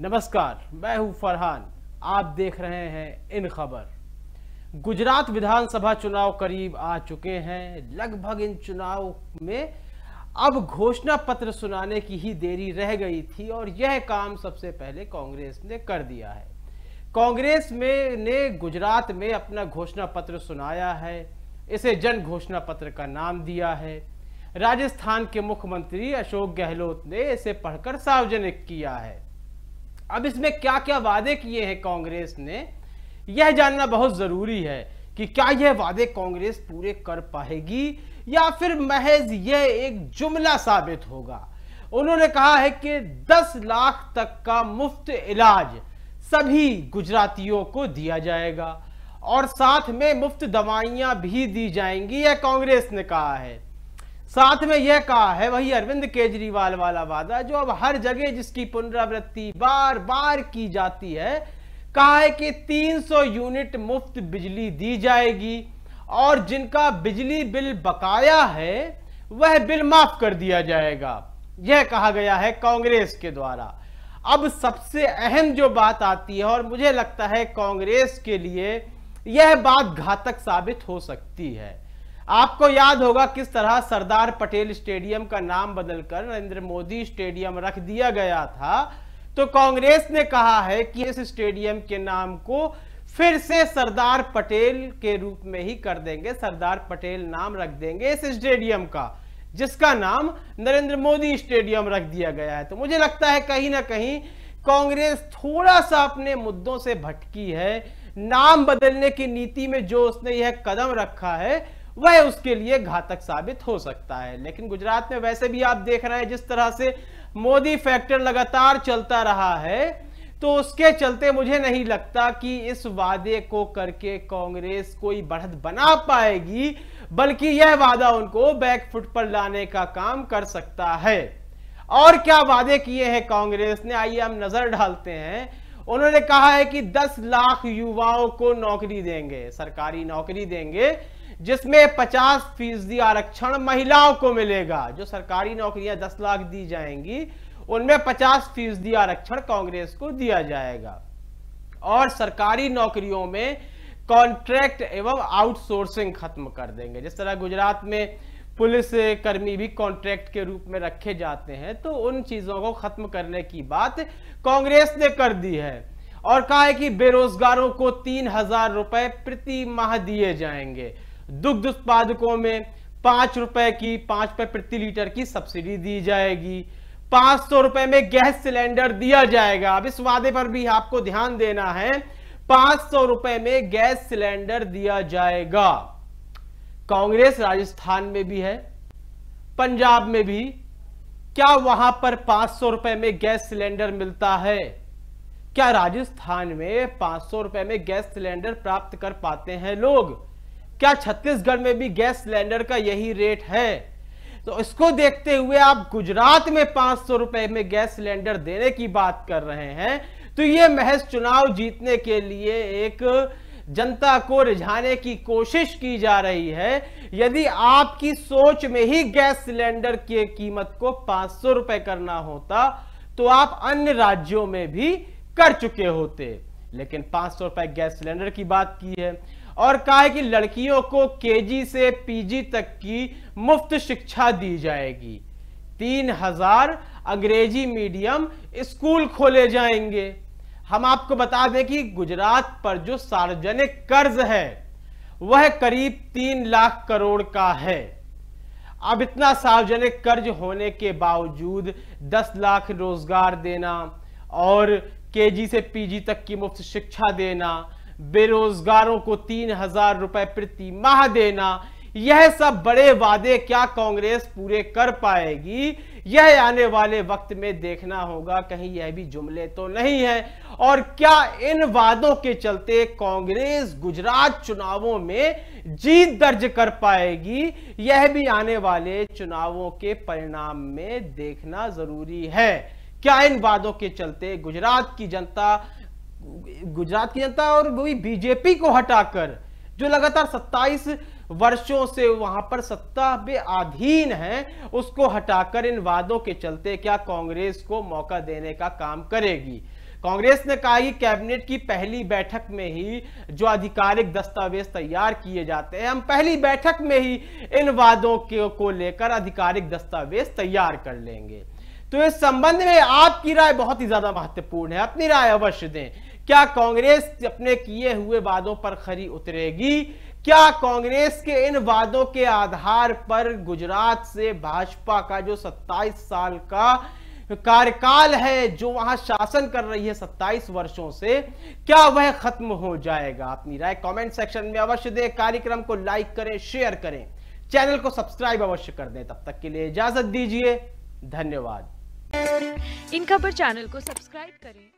नमस्कार मैं हूं फरहान आप देख रहे हैं इन खबर गुजरात विधानसभा चुनाव करीब आ चुके हैं लगभग इन चुनाव में अब घोषणा पत्र सुनाने की ही देरी रह गई थी और यह काम सबसे पहले कांग्रेस ने कर दिया है कांग्रेस में ने गुजरात में अपना घोषणा पत्र सुनाया है इसे जन घोषणा पत्र का नाम दिया है राजस्थान के मुख्यमंत्री अशोक गहलोत ने इसे पढ़कर सार्वजनिक किया है अब इसमें क्या क्या वादे किए हैं कांग्रेस ने यह जानना बहुत जरूरी है कि क्या यह वादे कांग्रेस पूरे कर पाएगी या फिर महज यह एक जुमला साबित होगा उन्होंने कहा है कि 10 लाख तक का मुफ्त इलाज सभी गुजरातियों को दिया जाएगा और साथ में मुफ्त दवाइयां भी दी जाएंगी यह कांग्रेस ने कहा है साथ में यह कहा है वही अरविंद केजरीवाल वाला वादा जो अब हर जगह जिसकी पुनरावृत्ति बार बार की जाती है कहा है कि 300 यूनिट मुफ्त बिजली दी जाएगी और जिनका बिजली बिल बकाया है वह बिल माफ कर दिया जाएगा यह कहा गया है कांग्रेस के द्वारा अब सबसे अहम जो बात आती है और मुझे लगता है कांग्रेस के लिए यह बात घातक साबित हो सकती है आपको याद होगा किस तरह सरदार पटेल स्टेडियम का नाम बदलकर नरेंद्र मोदी स्टेडियम रख दिया गया था तो कांग्रेस ने कहा है कि इस स्टेडियम के नाम को फिर से सरदार पटेल के रूप में ही कर देंगे सरदार पटेल नाम रख देंगे इस स्टेडियम का जिसका नाम नरेंद्र मोदी स्टेडियम रख दिया गया है तो मुझे लगता है कहीं ना कहीं कांग्रेस थोड़ा सा अपने मुद्दों से भटकी है नाम बदलने की नीति में जो उसने यह कदम रखा है वह उसके लिए घातक साबित हो सकता है लेकिन गुजरात में वैसे भी आप देख रहे हैं जिस तरह से मोदी फैक्टर लगातार चलता रहा है तो उसके चलते मुझे नहीं लगता कि इस वादे को करके कांग्रेस कोई बढ़त बना पाएगी बल्कि यह वादा उनको बैकफुट पर लाने का काम कर सकता है और क्या वादे किए हैं कांग्रेस ने आइए हम नजर डालते हैं उन्होंने कहा है कि 10 लाख युवाओं को नौकरी देंगे सरकारी नौकरी देंगे जिसमें 50 फीसदी आरक्षण महिलाओं को मिलेगा जो सरकारी नौकरियां 10 लाख दी जाएंगी उनमें 50 फीसदी आरक्षण कांग्रेस को दिया जाएगा और सरकारी नौकरियों में कॉन्ट्रैक्ट एवं आउटसोर्सिंग खत्म कर देंगे जिस तरह गुजरात में पुलिस कर्मी भी कॉन्ट्रैक्ट के रूप में रखे जाते हैं तो उन चीजों को खत्म करने की बात कांग्रेस ने कर दी है और कहा है कि बेरोजगारों को तीन हजार रुपए प्रति माह दिए जाएंगे दुग्ध उत्पादकों में पांच रुपए की पांच रुपए प्रति लीटर की सब्सिडी दी जाएगी पांच सौ रुपए में गैस सिलेंडर दिया जाएगा अब इस वादे पर भी आपको ध्यान देना है पांच सौ रुपए में गैस सिलेंडर दिया जाएगा कांग्रेस राजस्थान में भी है पंजाब में भी क्या वहां पर पांच सौ रुपए में गैस सिलेंडर मिलता है क्या राजस्थान में पांच सौ रुपए में गैस सिलेंडर प्राप्त कर पाते हैं लोग क्या छत्तीसगढ़ में भी गैस सिलेंडर का यही रेट है तो इसको देखते हुए आप गुजरात में पांच सौ रुपए में गैस सिलेंडर देने की बात कर रहे हैं तो यह महज चुनाव जीतने के लिए एक जनता को रिझाने की कोशिश की जा रही है यदि आपकी सोच में ही गैस सिलेंडर की कीमत को पांच सौ रुपए करना होता तो आप अन्य राज्यों में भी कर चुके होते लेकिन पांच सौ रुपए गैस सिलेंडर की बात की है और कहा है कि लड़कियों को केजी से पीजी तक की मुफ्त शिक्षा दी जाएगी तीन हजार अंग्रेजी मीडियम स्कूल खोले जाएंगे हम आपको बता दें कि गुजरात पर जो सार्वजनिक कर्ज है वह करीब तीन लाख करोड़ का है अब इतना सार्वजनिक कर्ज होने के बावजूद दस लाख रोजगार देना और केजी से पीजी तक की मुफ्त शिक्षा देना बेरोजगारों को तीन हजार रुपए प्रति माह देना यह सब बड़े वादे क्या कांग्रेस पूरे कर पाएगी यह आने वाले वक्त में देखना होगा कहीं यह भी जुमले तो नहीं है और क्या इन वादों के चलते कांग्रेस गुजरात चुनावों में जीत दर्ज कर पाएगी यह भी आने वाले चुनावों के परिणाम में देखना जरूरी है क्या इन वादों के चलते गुजरात की जनता गुजरात की जनता और वही बीजेपी को हटाकर जो लगातार वर्षों से वहां पर सत्ता में अधीन है उसको हटाकर इन वादों के चलते क्या कांग्रेस को मौका देने का काम करेगी कांग्रेस ने कहा कि कैबिनेट की पहली बैठक में ही जो आधिकारिक दस्तावेज तैयार किए जाते हैं हम पहली बैठक में ही इन वादों के को लेकर आधिकारिक दस्तावेज तैयार कर लेंगे तो इस संबंध में आपकी राय बहुत ही ज्यादा महत्वपूर्ण है अपनी राय अवश्य दें क्या कांग्रेस अपने किए हुए वादों पर खरी उतरेगी क्या कांग्रेस के इन वादों के आधार पर गुजरात से भाजपा का जो 27 साल का कार्यकाल है जो वहां शासन कर रही है 27 वर्षों से क्या वह खत्म हो जाएगा अपनी राय कमेंट सेक्शन में अवश्य दें कार्यक्रम को लाइक करें शेयर करें चैनल को सब्सक्राइब अवश्य कर दें तब तक के लिए इजाजत दीजिए धन्यवाद इन खबर चैनल को सब्सक्राइब करें